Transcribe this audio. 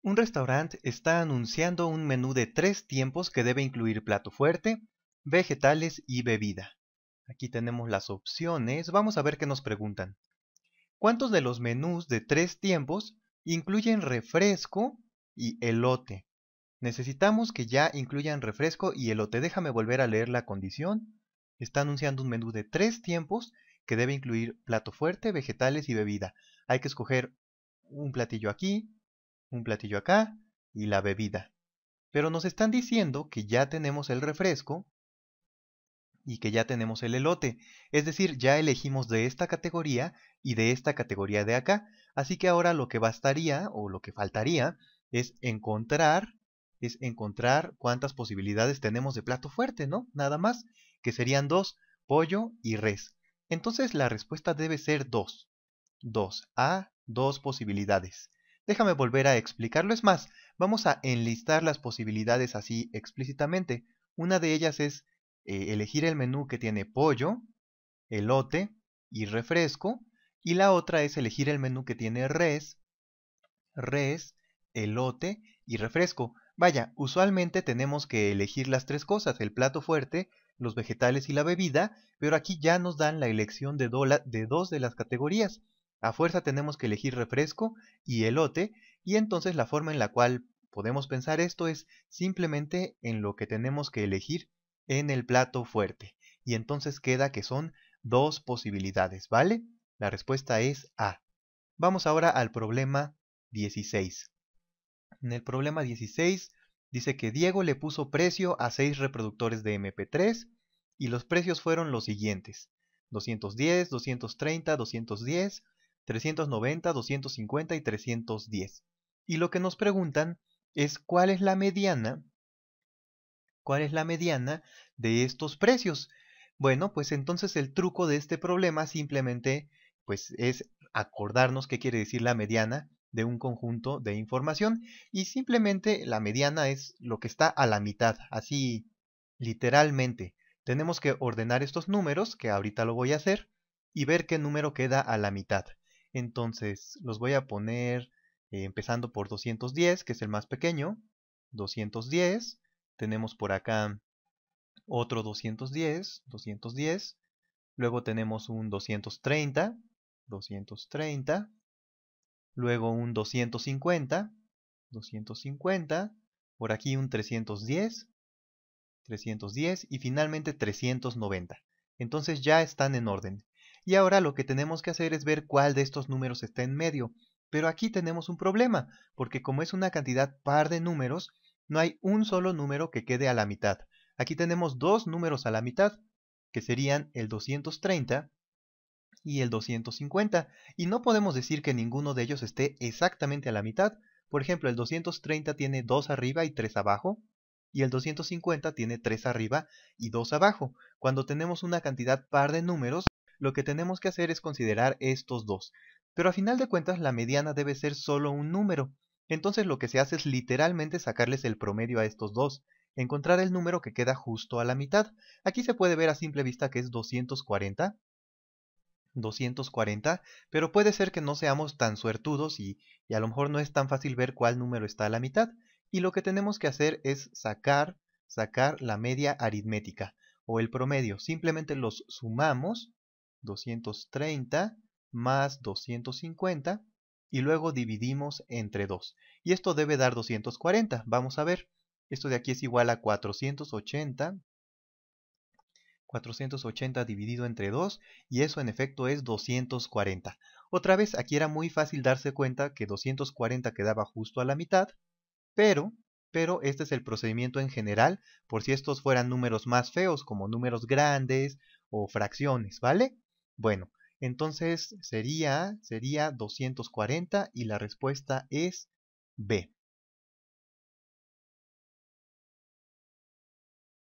Un restaurante está anunciando un menú de tres tiempos que debe incluir plato fuerte, vegetales y bebida. Aquí tenemos las opciones, vamos a ver qué nos preguntan. ¿Cuántos de los menús de tres tiempos incluyen refresco y elote? Necesitamos que ya incluyan refresco y elote. Déjame volver a leer la condición. Está anunciando un menú de tres tiempos que debe incluir plato fuerte, vegetales y bebida. Hay que escoger un platillo aquí, un platillo acá y la bebida. Pero nos están diciendo que ya tenemos el refresco y que ya tenemos el elote. Es decir, ya elegimos de esta categoría y de esta categoría de acá. Así que ahora lo que bastaría o lo que faltaría es encontrar es encontrar cuántas posibilidades tenemos de plato fuerte, ¿no? Nada más, que serían dos, pollo y res. Entonces la respuesta debe ser dos. Dos. A, dos posibilidades. Déjame volver a explicarlo. Es más, vamos a enlistar las posibilidades así explícitamente. Una de ellas es eh, elegir el menú que tiene pollo, elote y refresco. Y la otra es elegir el menú que tiene res, res, elote y refresco. Vaya, usualmente tenemos que elegir las tres cosas, el plato fuerte, los vegetales y la bebida, pero aquí ya nos dan la elección de dos de las categorías. A fuerza tenemos que elegir refresco y elote, y entonces la forma en la cual podemos pensar esto es simplemente en lo que tenemos que elegir en el plato fuerte. Y entonces queda que son dos posibilidades, ¿vale? La respuesta es A. Vamos ahora al problema 16. En el problema 16 dice que Diego le puso precio a seis reproductores de MP3 y los precios fueron los siguientes. 210, 230, 210, 390, 250 y 310. Y lo que nos preguntan es cuál es la mediana, cuál es la mediana de estos precios. Bueno, pues entonces el truco de este problema simplemente pues es acordarnos qué quiere decir la mediana de un conjunto de información y simplemente la mediana es lo que está a la mitad, así literalmente. Tenemos que ordenar estos números, que ahorita lo voy a hacer, y ver qué número queda a la mitad. Entonces los voy a poner eh, empezando por 210, que es el más pequeño. 210. Tenemos por acá otro 210, 210. Luego tenemos un 230, 230. Luego un 250, 250. Por aquí un 310, 310. Y finalmente 390. Entonces ya están en orden y ahora lo que tenemos que hacer es ver cuál de estos números está en medio. Pero aquí tenemos un problema, porque como es una cantidad par de números, no hay un solo número que quede a la mitad. Aquí tenemos dos números a la mitad, que serían el 230 y el 250, y no podemos decir que ninguno de ellos esté exactamente a la mitad. Por ejemplo, el 230 tiene 2 arriba y 3 abajo, y el 250 tiene 3 arriba y 2 abajo. Cuando tenemos una cantidad par de números, lo que tenemos que hacer es considerar estos dos. Pero a final de cuentas la mediana debe ser solo un número, entonces lo que se hace es literalmente sacarles el promedio a estos dos, encontrar el número que queda justo a la mitad. Aquí se puede ver a simple vista que es 240, 240, pero puede ser que no seamos tan suertudos y, y, a lo mejor no es tan fácil ver cuál número está a la mitad. Y lo que tenemos que hacer es sacar, sacar la media aritmética o el promedio. Simplemente los sumamos 230 más 250 y luego dividimos entre 2. Y esto debe dar 240. Vamos a ver. Esto de aquí es igual a 480. 480 dividido entre 2 y eso en efecto es 240. Otra vez, aquí era muy fácil darse cuenta que 240 quedaba justo a la mitad, pero, pero este es el procedimiento en general por si estos fueran números más feos como números grandes o fracciones, ¿vale? Bueno, entonces sería, sería 240 y la respuesta es B.